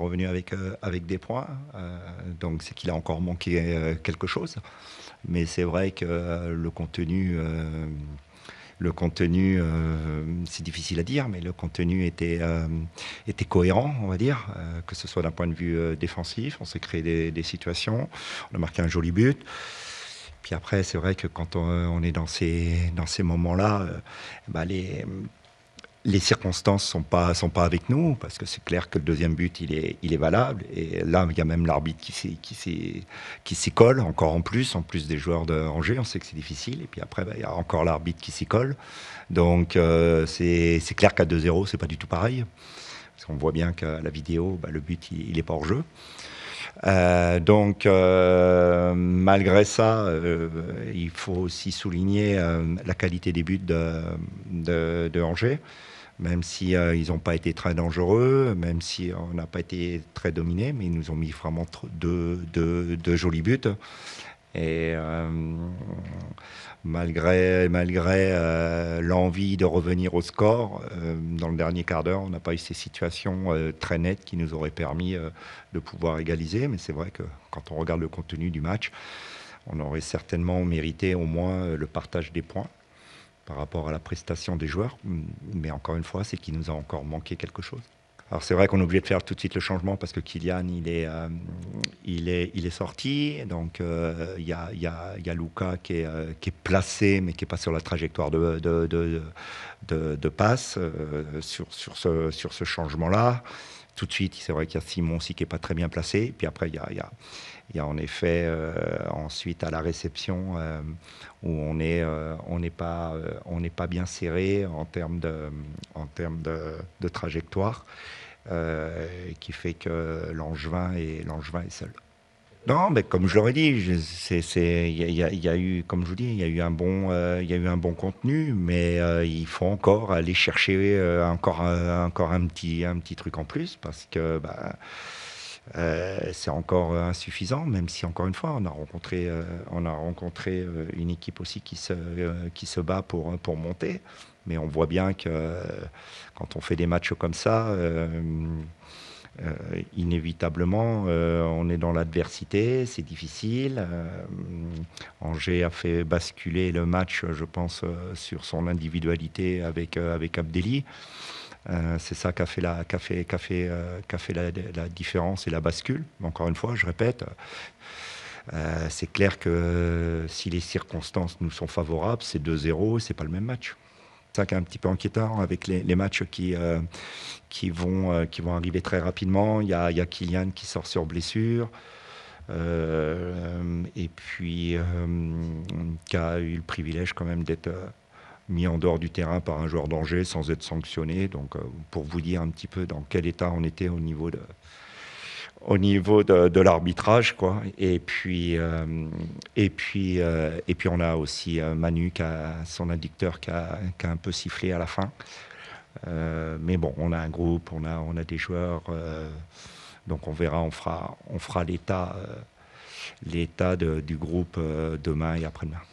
revenu avec, euh, avec des points. Euh, donc c'est qu'il a encore manqué euh, quelque chose. Mais c'est vrai que le contenu le contenu, c'est difficile à dire, mais le contenu était, était cohérent, on va dire, que ce soit d'un point de vue défensif, on s'est créé des, situations, on a marqué un joli but. Puis après, c'est vrai que quand on, est dans ces, dans ces moments-là, bah, les les circonstances sont pas sont pas avec nous parce que c'est clair que le deuxième but il est il est valable et là il y a même l'arbitre qui s'y, qui colle encore en plus en plus des joueurs de Angers on sait que c'est difficile et puis après bah, il y a encore l'arbitre qui s'y colle donc euh, c'est, clair qu'à 2-0 c'est pas du tout pareil parce qu'on voit bien qu'à la vidéo bah, le but il, est pas hors jeu euh, donc, euh, malgré ça, euh, il faut aussi souligner la qualité des buts de, Angers, même si ils n'ont pas été très dangereux, même si on n'a pas été très dominé, mais ils nous ont mis vraiment deux jolis buts. Et euh, malgré, euh, l'envie de revenir au score, euh, dans le dernier quart d'heure, on n'a pas eu ces situations très nettes qui nous auraient permis de pouvoir égaliser. Mais c'est vrai que quand on regarde le contenu du match, on aurait certainement mérité au moins le partage des points par rapport à la prestation des joueurs. Mais encore une fois, c'est qu'il nous a encore manqué quelque chose. Alors c'est vrai qu'on est obligé de faire tout de suite le changement parce que Kylian, il est, euh, il est, il est sorti. Donc euh, il y, a, y, a, y, a, Luca euh, qui est, placé, mais qui n'est pas sur la trajectoire de, de, de, de, de passe sur, sur ce, sur ce changement-là tout de suite, c'est vrai qu'il y a Simon aussi qui n'est pas très bien placé. Puis après, il y a, en effet euh, ensuite à la réception euh, où euh, on n'est pas, bien serré en termes de, trajectoire, qui fait que Langevin et Langevin est seul. Non, mais comme je l'aurais dit, il y, a eu, comme je vous dis, il y a eu un bon, euh, il eu un bon contenu, mais euh, il faut encore aller chercher euh, encore, encore un petit, un petit truc en plus parce que bah, c'est encore insuffisant, même si encore une fois, on a rencontré, on a rencontré une équipe aussi qui se, qui se bat pour, pour monter, mais on voit bien que quand on fait des matchs comme ça euh, inévitablement, euh, on est dans l'adversité, c'est difficile. Euh, Angers a fait basculer le match, je pense, sur son individualité avec, avec Abdelli. c'est ça qui a fait, la, la, différence et la bascule. Encore une fois, je répète, c'est clair que si les circonstances nous sont favorables, c'est 2-0, c'est pas le même match ça qui est un petit peu inquiétant avec les, matchs qui, euh, qui, vont, euh, qui vont arriver très rapidement. Il y a, Kylian qui sort sur blessure. Euh, et puis, qui a eu le privilège quand même d'être mis en dehors du terrain par un joueur d'Angers sans être sanctionné. Donc, pour vous dire un petit peu dans quel état on était au niveau de, au niveau de, l'arbitrage, quoi. Et puis, euh, et puis, euh, et puis, on a aussi euh, Manu, qui son addicteur, qui a, un peu sifflé à la fin. mais bon, on a un groupe, on a, on a des joueurs, donc on verra, on fera, on fera l'état, l'état du groupe demain et après-demain.